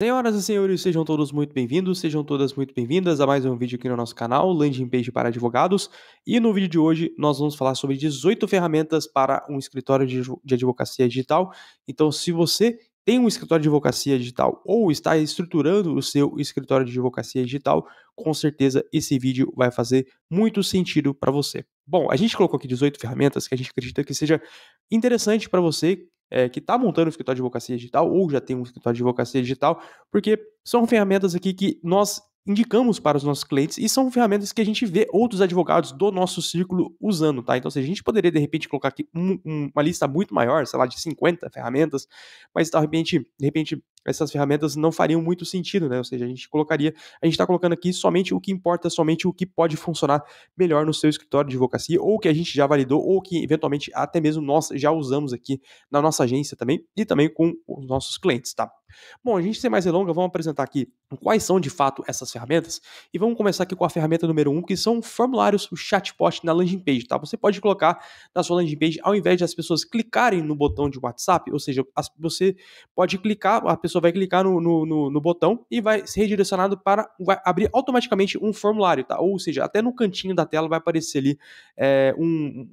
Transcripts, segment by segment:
Senhoras e senhores, sejam todos muito bem-vindos, sejam todas muito bem-vindas a mais um vídeo aqui no nosso canal, Landing Page para Advogados. E no vídeo de hoje nós vamos falar sobre 18 ferramentas para um escritório de advocacia digital. Então, se você tem um escritório de advocacia digital ou está estruturando o seu escritório de advocacia digital, com certeza esse vídeo vai fazer muito sentido para você. Bom, a gente colocou aqui 18 ferramentas que a gente acredita que seja interessante para você é, que está montando um escritório de advocacia digital ou já tem um escritório de advocacia digital, porque são ferramentas aqui que nós indicamos para os nossos clientes e são ferramentas que a gente vê outros advogados do nosso círculo usando, tá? Então, se a gente poderia, de repente, colocar aqui um, um, uma lista muito maior, sei lá, de 50 ferramentas, mas de repente, de repente essas ferramentas não fariam muito sentido, né? Ou seja, a gente colocaria, a gente está colocando aqui somente o que importa, somente o que pode funcionar melhor no seu escritório de advocacia, ou que a gente já validou, ou que eventualmente até mesmo nós já usamos aqui na nossa agência também e também com os nossos clientes, tá? Bom, a gente sem mais delongas, vamos apresentar aqui quais são de fato essas ferramentas e vamos começar aqui com a ferramenta número 1, um, que são formulários, o chatbot na landing page, tá? Você pode colocar na sua landing page, ao invés de as pessoas clicarem no botão de WhatsApp, ou seja, as, você pode clicar, a pessoa pessoa vai clicar no, no, no, no botão e vai ser redirecionado para vai abrir automaticamente um formulário, tá? Ou seja, até no cantinho da tela vai aparecer ali é, um,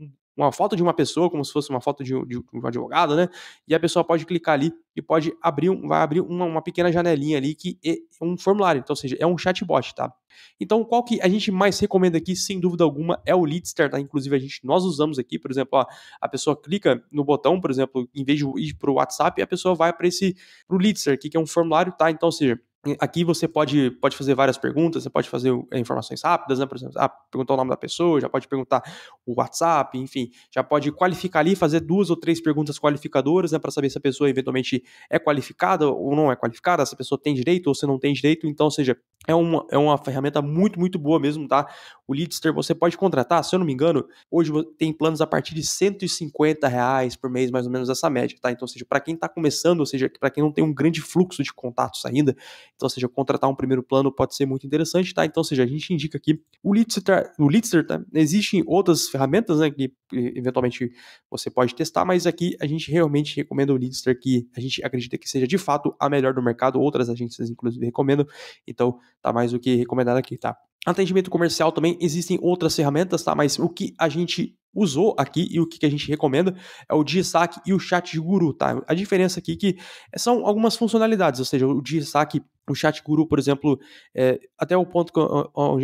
um, uma foto de uma pessoa, como se fosse uma foto de, de, um advogado, né? E a pessoa pode clicar ali e pode abrir, vai abrir uma, uma pequena janelinha ali que é um formulário, então, ou seja, é um chatbot, tá? Então, qual que a gente mais recomenda aqui, sem dúvida alguma, é o Leadster, tá? Inclusive, a gente, nós usamos aqui, por exemplo, ó, a pessoa clica no botão, por exemplo, em vez de ir para o WhatsApp, a pessoa vai para esse, pro Leadster aqui, que é um formulário, tá? Então, ou seja, Aqui você pode, pode fazer várias perguntas, você pode fazer é, informações rápidas, né? Por exemplo, ah, perguntar o nome da pessoa, já pode perguntar o WhatsApp, enfim, já pode qualificar ali, fazer duas ou três perguntas qualificadoras, né? Para saber se a pessoa eventualmente é qualificada ou não é qualificada, se a pessoa tem direito ou se não tem direito. Então, ou seja, é uma, é uma ferramenta muito, muito boa mesmo, tá? O Leadster você pode contratar, se eu não me engano, hoje tem planos a partir de 150 reais por mês, mais ou menos essa média, tá? Então, ou seja, para quem está começando, ou seja, para quem não tem um grande fluxo de contatos ainda, então, ou seja, contratar um primeiro plano pode ser muito interessante, tá? Então, ou seja, a gente indica aqui o Leadster, o Leadster tá? Existem outras ferramentas, né, que eventualmente você pode testar, mas aqui a gente realmente recomenda o Leadster, que a gente acredita que seja de fato a melhor do mercado, outras agências inclusive recomendam, então tá mais do que recomendado aqui, tá? Atendimento comercial também existem outras ferramentas, tá? Mas o que a gente usou aqui e o que a gente recomenda é o DSAC e o Chat de Guru, tá? A diferença aqui é que são algumas funcionalidades, ou seja, o DSAC o chat guru, por exemplo, é, até o ponto que,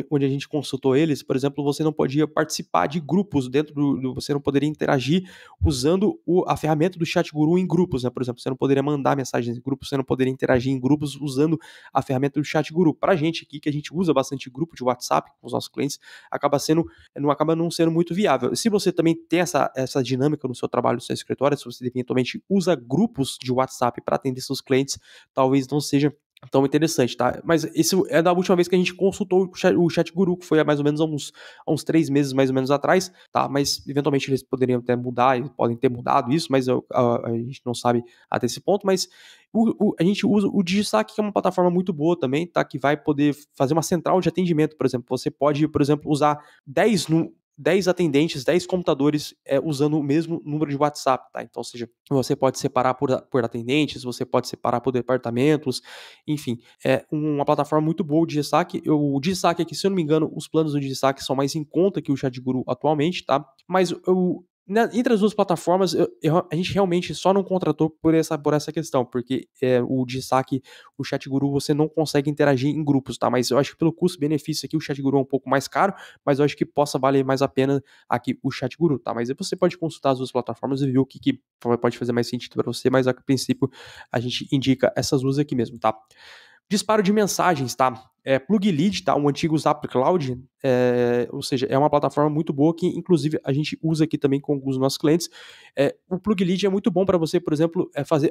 onde a gente consultou eles, por exemplo, você não podia participar de grupos dentro do, do você não poderia interagir usando o, a ferramenta do chat guru em grupos, né? Por exemplo, você não poderia mandar mensagens em grupos, você não poderia interagir em grupos usando a ferramenta do chat guru. Para gente aqui que a gente usa bastante grupo de WhatsApp com os nossos clientes, acaba sendo não acaba não sendo muito viável. Se você também tem essa, essa dinâmica no seu trabalho, no seu escritório, se você eventualmente usa grupos de WhatsApp para atender seus clientes, talvez não seja então, interessante, tá? Mas isso é da última vez que a gente consultou o chat, guru, que foi há mais ou menos uns, uns três meses, mais ou menos atrás, tá? Mas, eventualmente, eles poderiam até mudar, podem ter mudado isso, mas eu, a, a, gente não sabe até esse ponto. Mas o, o, a gente usa o Digistack, que é uma plataforma muito boa também, tá? Que vai poder fazer uma central de atendimento, por exemplo. Você pode, por exemplo, usar 10, 10 atendentes, 10 computadores é, usando o mesmo número de WhatsApp, tá? Então, ou seja, você pode separar por, por atendentes, você pode separar por departamentos, enfim, é uma plataforma muito boa de destaque. Eu, o destaque aqui, se eu não me engano, os planos do destaque são mais em conta que o Chat Guru atualmente, tá? Mas eu na, entre as duas plataformas, eu, eu, a gente realmente só não contratou por essa, por essa questão, porque é, o destaque, o Chat Guru, você não consegue interagir em grupos, tá? Mas eu acho que pelo custo-benefício aqui, o Chat Guru é um pouco mais caro, mas eu acho que possa valer mais a pena aqui o Chat Guru, tá? Mas você pode consultar as duas plataformas e ver o que, que pode fazer mais sentido para você, mas a princípio a gente indica essas duas aqui mesmo, tá? Disparo de mensagens, tá? É, Plug Lead, tá? Um antigo Zap Cloud, é, ou seja, é uma plataforma muito boa que, inclusive, a gente usa aqui também com alguns dos nossos clientes. É, o Plug Lead é muito bom para você, por exemplo, é fazer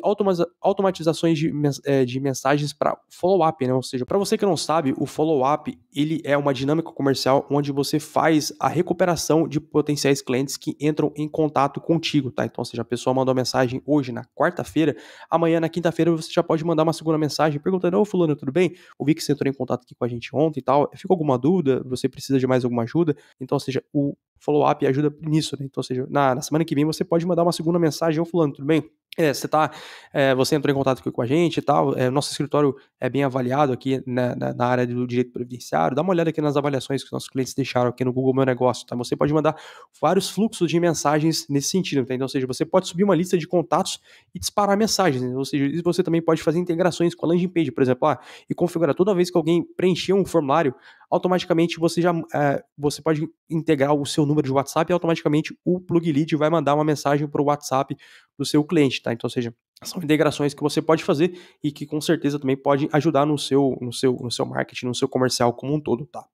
automatizações de, eh, de mensagens para follow-up, né? Ou seja, para você que não sabe, o follow-up ele é uma dinâmica comercial onde você faz a recuperação de potenciais clientes que entram em contato contigo, tá? Então, ou seja, a pessoa mandou uma mensagem hoje na quarta-feira, amanhã na quinta-feira você já pode mandar uma segunda mensagem perguntando: Ô, Fulano, tudo bem? ouvi que você entrou em contato aqui com a gente ontem e tal. Ficou alguma dúvida? Você precisa precisa de mais alguma ajuda. Então, ou seja, o follow-up ajuda nisso, né? Então, ou seja, na, na semana que vem você pode mandar uma segunda mensagem ao fulano, tudo bem? é, você tá, é, você entrou em contato aqui com a gente e tal, é, nosso escritório é bem avaliado aqui na, na, na, área do direito previdenciário, dá uma olhada aqui nas avaliações que nossos clientes deixaram aqui no Google Meu Negócio, tá? Você pode mandar vários fluxos de mensagens nesse sentido, tá? entendeu? Ou seja, você pode subir uma lista de contatos e disparar mensagens, né? ou seja, você também pode fazer integrações com a landing page, por exemplo, ah, e configurar toda vez que alguém preencher um formulário, automaticamente você já é, você pode integrar o seu número de WhatsApp e automaticamente o plug lead vai mandar uma mensagem para o WhatsApp do seu cliente tá? Então, seja, são integrações que você pode fazer e que com certeza também pode ajudar no seu, no seu, no seu marketing, no seu comercial como um todo, tá?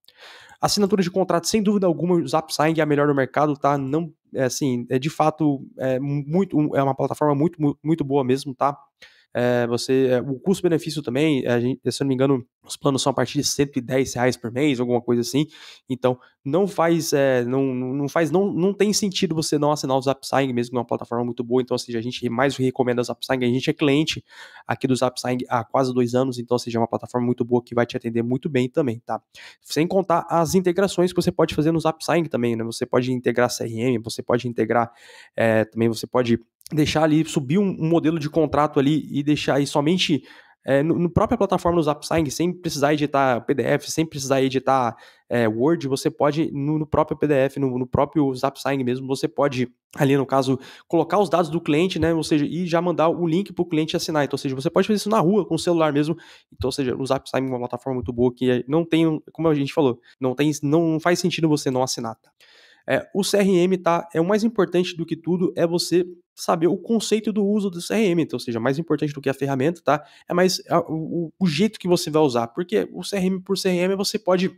Assinatura de contrato, sem dúvida alguma, o ZapSign é a melhor do mercado, tá? Não, é assim, é de fato é muito, é uma plataforma muito, muito boa mesmo, tá? É, você, é, o custo-benefício também, é, a gente, se eu não me engano, os planos são a partir de 110 reais por mês, alguma coisa assim. Então, não faz, é, não, não faz, não, não tem sentido você não assinar o ZapSign, mesmo que é uma plataforma muito boa. Então, ou seja, a gente mais recomenda o ZapSign. A gente é cliente aqui do ZapSign há quase dois anos, então, ou seja, é uma plataforma muito boa que vai te atender muito bem também, tá? Sem contar as integrações que você pode fazer no ZapSign também, né? Você pode integrar CRM, você pode integrar é, também, você pode deixar ali, subir um, modelo de contrato ali e deixar aí somente é, no, no, própria plataforma do ZapSign, sem precisar editar PDF, sem precisar editar é, Word, você pode, no, no próprio PDF, no, no, próprio ZapSign mesmo, você pode, ali no caso, colocar os dados do cliente, né? Ou seja, e já mandar o link para o cliente assinar. Então, ou seja, você pode fazer isso na rua, com o celular mesmo. Então, ou seja, o ZapSign é uma plataforma muito boa que não tem, como a gente falou, não, tem, não faz sentido você não assinar. Tá? É, o CRM tá, é o mais importante do que tudo é você saber o conceito do uso do CRM, então, ou seja, mais importante do que a ferramenta, tá? É mais a, é, o, o, jeito que você vai usar, porque o CRM por CRM você pode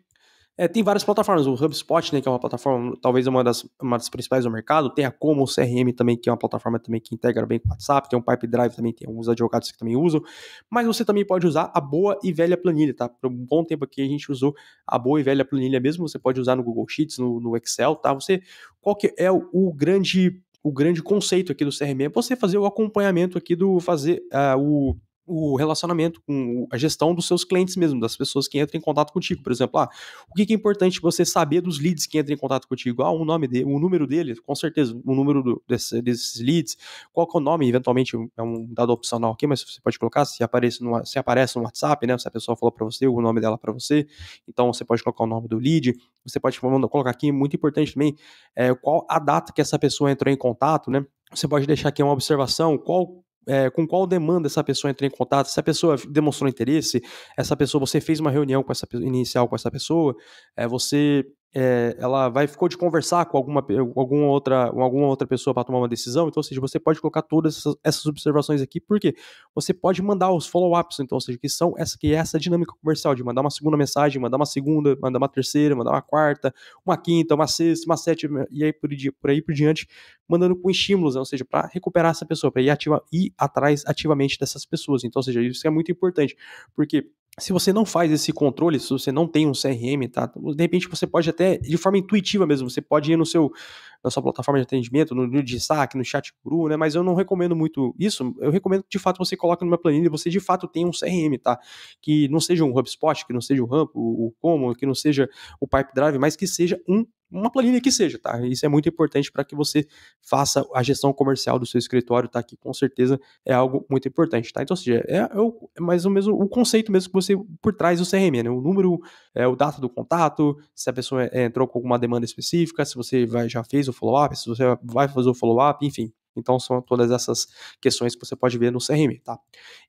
é, tem várias plataformas, o HubSpot, né, que é uma plataforma, talvez uma das, uma das principais do mercado, tem a Como o CRM também, que é uma plataforma também que integra bem com o WhatsApp, tem o Pipe Drive também, tem alguns advogados que também usam, mas você também pode usar a boa e velha planilha, tá? Por um bom tempo aqui a gente usou a boa e velha planilha mesmo, você pode usar no Google Sheets, no, no Excel, tá? Você, qual que é o, o grande o grande conceito aqui do CRM é você fazer o acompanhamento aqui do fazer uh, o o relacionamento com a gestão dos seus clientes mesmo, das pessoas que entram em contato contigo. Por exemplo, ah, o que é importante você saber dos leads que entram em contato contigo? Ah, o nome dele, o número dele, com certeza, o número do, desse, desses leads, qual que é o nome, eventualmente é um dado opcional aqui, mas você pode colocar se aparece no, se aparece no WhatsApp, né? Se a pessoa falou para você, o nome dela para você, então você pode colocar o nome do lead, você pode colocar aqui, muito importante também, é, qual a data que essa pessoa entrou em contato, né? Você pode deixar aqui uma observação, qual é, com qual demanda essa pessoa entrou em contato, se a pessoa demonstrou interesse, essa pessoa, você fez uma reunião com essa inicial com essa pessoa, é, você é, ela vai ficou de conversar com alguma, alguma, outra, alguma outra pessoa para tomar uma decisão. Então, ou seja, você pode colocar todas essas, essas observações aqui, porque você pode mandar os follow-ups, então, ou seja, que são essa que é essa dinâmica comercial de mandar uma segunda mensagem, mandar uma segunda, mandar uma terceira, mandar uma quarta, uma quinta, uma sexta, uma sétima e aí por, por aí por diante, mandando com estímulos, né? ou seja, para recuperar essa pessoa, para ir, ir atrás ativamente dessas pessoas. Então, ou seja, isso é muito importante, porque se você não faz esse controle, se você não tem um CRM, tá? De repente você pode até, de forma intuitiva mesmo, você pode ir no seu, na sua plataforma de atendimento, no, no destaque, no chat guru, né? Mas eu não recomendo muito isso. Eu recomendo que de fato você coloque numa planilha e você de fato tenha um CRM, tá? Que não seja um HubSpot, que não seja o Ramp, o, o Como, que não seja o Pipe Drive, mas que seja um uma planilha que seja, tá? Isso é muito importante para que você faça a gestão comercial do seu escritório, tá? Que com certeza é algo muito importante, tá? Então, ou seja, é, é o, é mais ou menos o conceito mesmo que você por trás do CRM, né? O número, é, o data do contato, se a pessoa é, entrou com alguma demanda específica, se você vai, já fez o follow-up, se você vai fazer o follow-up, enfim. Então são todas essas questões que você pode ver no CRM, tá?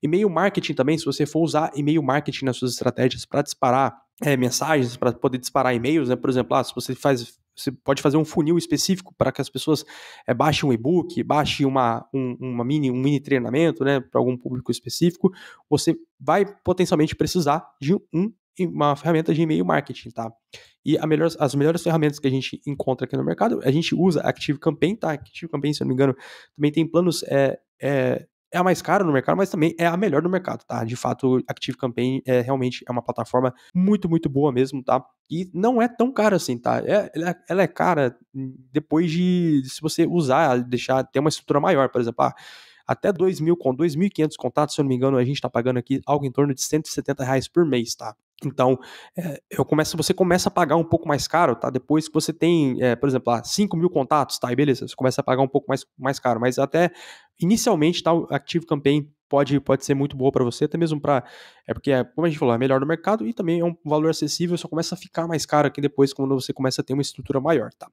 E-mail marketing também, se você for usar e-mail marketing nas suas estratégias para disparar é, mensagens, para poder disparar e-mails, né? Por exemplo, ah, se você faz você pode fazer um funil específico para que as pessoas é, baixem um e-book, baixem uma, um, uma mini, um mini treinamento né, para algum público específico, você vai potencialmente precisar de um uma ferramenta de e-mail marketing, tá? E melhor, as melhores ferramentas que a gente encontra aqui no mercado, a gente usa ActiveCampaign, tá? ActiveCampaign, se eu não me engano, também tem planos é, é, é a mais cara no mercado, mas também é a melhor no mercado, tá? De fato, ActiveCampaign é realmente é uma plataforma muito, muito boa mesmo, tá? E não é tão cara assim, tá? É, ela, ela, é cara depois de, se você usar, deixar, ter uma estrutura maior, por exemplo, ah, até 2.000, mil, com 2.500 contatos, se eu não me engano, a gente tá pagando aqui algo em torno de 170 reais por mês, tá? Então, é, eu começo, você começa a pagar um pouco mais caro, tá? Depois que você tem, é, por exemplo, lá, ah, 5 mil contatos, tá? E beleza, você começa a pagar um pouco mais, mais caro. Mas até inicialmente, tá? O Active Campaign pode, pode ser muito boa para você, até mesmo para. É porque, é, como a gente falou, é melhor do mercado e também é um valor acessível, só começa a ficar mais caro aqui depois quando você começa a ter uma estrutura maior, tá?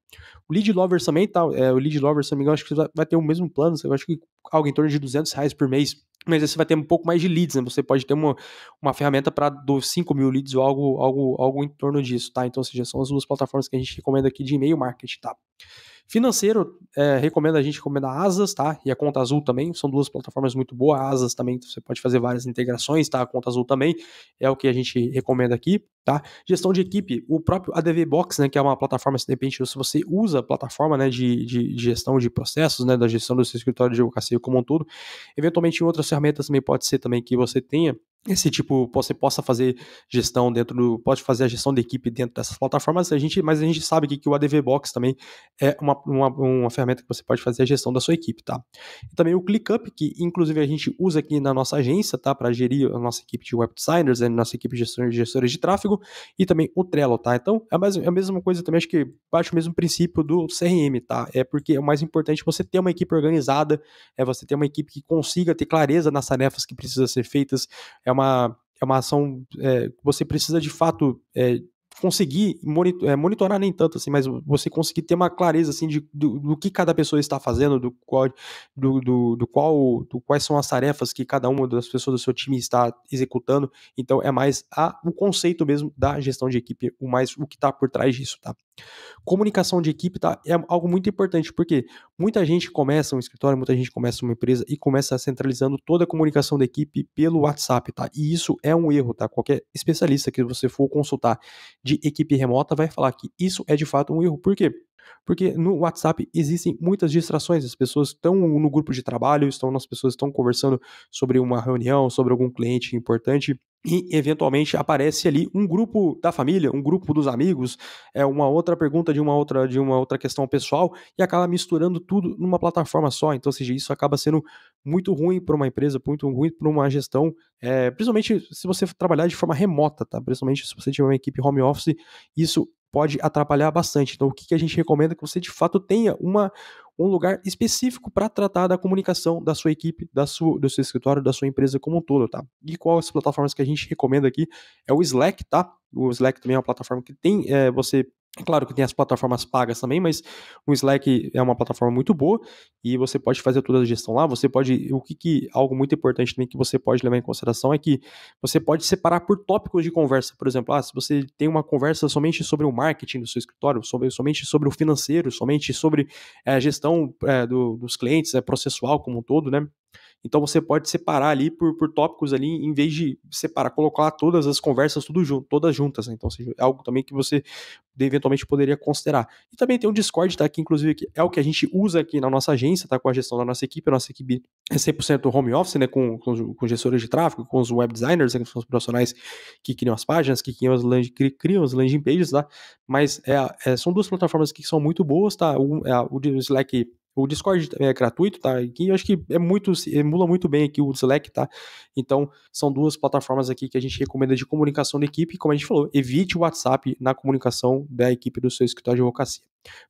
O Lead Lovers também, tá? É, o Lead Lovers, se não me engano, acho que você vai ter o mesmo plano, eu acho que algo em torno de 200 reais por mês. Mas aí você vai ter um pouco mais de leads, né? Você pode ter uma, uma ferramenta para dos 5 mil leads ou algo, algo, algo em torno disso, tá? Então, ou assim, seja, são as duas plataformas que a gente recomenda aqui de e-mail marketing, tá? Financeiro, é, recomendo a gente recomenda Asas, tá? E a Conta Azul também, são duas plataformas muito boas. Asas também, você pode fazer várias integrações, tá? A Conta Azul também é o que a gente recomenda aqui, tá? Gestão de equipe, o próprio ADV Box, né, que é uma plataforma, se depende se você usa a plataforma, né, de, de, gestão de processos, né, da gestão do seu escritório de advocacia como um todo, eventualmente em outras ferramentas também pode ser também que você tenha, esse tipo você possa fazer gestão dentro do, pode fazer a gestão da equipe dentro dessas plataformas a gente mas a gente sabe que, que o ADV Box também é uma, uma, uma, ferramenta que você pode fazer a gestão da sua equipe tá e também o ClickUp que inclusive a gente usa aqui na nossa agência tá para gerir a nossa equipe de web designers a nossa equipe de gestores, gestores de tráfego e também o Trello tá então é mais é a mesma coisa também acho que parte o mesmo princípio do CRM tá é porque é o mais importante é você ter uma equipe organizada é você ter uma equipe que consiga ter clareza nas tarefas que precisam ser feitas é é uma, é uma ação é, que você precisa de fato é, conseguir é, monitorar nem tanto assim, mas você conseguir ter uma clareza assim de, do, do que cada pessoa está fazendo, do qual, do, do, do qual, do quais são as tarefas que cada uma das pessoas do seu time está executando. Então é mais a, o conceito mesmo da gestão de equipe, o mais o que está por trás disso, tá? Comunicação de equipe tá, é algo muito importante porque muita gente começa um escritório, muita gente começa uma empresa e começa centralizando toda a comunicação da equipe pelo WhatsApp, tá? E isso é um erro, tá? Qualquer especialista que você for consultar de de equipe remota vai falar que isso é de fato um erro. Por quê? Porque no WhatsApp existem muitas distrações, as pessoas estão no grupo de trabalho, estão as pessoas estão conversando sobre uma reunião, sobre algum cliente importante, e eventualmente aparece ali um grupo da família, um grupo dos amigos, é uma outra pergunta de uma outra de uma outra questão pessoal e acaba misturando tudo numa plataforma só. Então, ou seja, isso acaba sendo muito ruim para uma empresa, muito ruim para uma gestão, é, principalmente se você trabalhar de forma remota, tá? Principalmente se você tiver uma equipe home office, isso pode atrapalhar bastante. Então, o que, que a gente recomenda é que você de fato tenha uma um lugar específico para tratar da comunicação da sua equipe, da sua, do seu escritório, da sua empresa como um todo, tá? E qual as plataformas que a gente recomenda aqui é o Slack, tá? O Slack também é uma plataforma que tem é, você é claro que tem as plataformas pagas também, mas o Slack é uma plataforma muito boa e você pode fazer toda a gestão lá. Você pode. O que, que algo muito importante também que você pode levar em consideração é que você pode separar por tópicos de conversa. Por exemplo, ah, se você tem uma conversa somente sobre o marketing do seu escritório, sobre, somente sobre o financeiro, somente sobre eh, a é, gestão é, do, dos clientes, é, processual como um todo, né? Então você pode separar ali por, por tópicos ali, em vez de separar, colocar todas as conversas tudo junto, todas juntas. Né? Então seja, é algo também que você eventualmente poderia considerar. E também tem um Discord, tá? Que inclusive é o que a gente usa aqui na nossa agência, tá? Com a gestão da nossa equipe. A nossa equipe é 100% home office, né? Com, com, com gestores de tráfego, com os web designers, né? que os profissionais que criam as páginas, que criam as, land, criam as landing pages, tá? Mas é, é, são duas plataformas que são muito boas, tá? O, é, o Slack o Discord é gratuito, tá? E eu acho que é muito, emula muito bem aqui o Slack, tá? Então, são duas plataformas aqui que a gente recomenda de comunicação da equipe. Como a gente falou, evite o WhatsApp na comunicação da equipe do seu escritório de advocacia.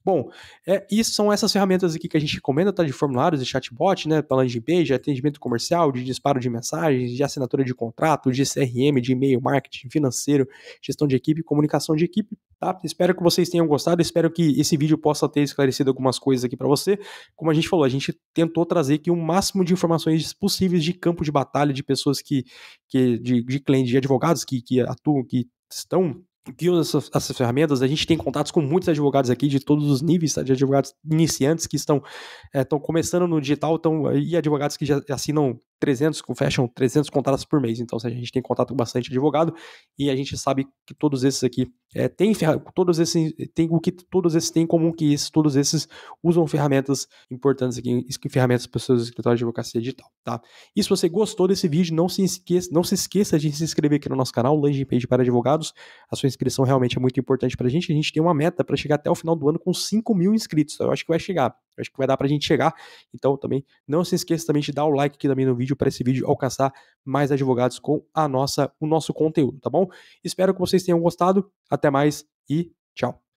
Bom, é, isso são essas ferramentas aqui que a gente recomenda, tá? De formulários, de chatbot, né? Para de page, de atendimento comercial, de disparo de mensagens, de assinatura de contrato, de CRM, de e-mail marketing, financeiro, gestão de equipe, comunicação de equipe, tá? Espero que vocês tenham gostado, espero que esse vídeo possa ter esclarecido algumas coisas aqui para você. Como a gente falou, a gente tentou trazer aqui o um máximo de informações possíveis de campo de batalha, de pessoas que, que de, de clientes, de advogados que, que atuam, que estão que usa essas, ferramentas. A gente tem contatos com muitos advogados aqui de todos os níveis, tá? de advogados iniciantes que estão é, começando no digital e advogados que já assinam 300, fecham 300 contratos por mês. Então, a gente tem contato com bastante advogado e a gente sabe que todos esses aqui é, têm todos esses eh, tem o que todos esses têm em comum que esses, todos esses usam ferramentas importantes aqui, ferramentas para seus escritórios de advocacia digital, tá? E se você gostou desse vídeo, não se esqueça, não se esqueça de se inscrever aqui no nosso canal, Landing Page para Advogados. A sua inscrição realmente é muito importante para a gente. A gente tem uma meta para chegar até o final do ano com 5 mil inscritos. Eu acho que vai chegar acho que vai dar para a gente chegar. Então também não se esqueça também de dar o like aqui também no vídeo para esse vídeo alcançar mais advogados com a nossa o nosso conteúdo, tá bom? Espero que vocês tenham gostado. Até mais e tchau.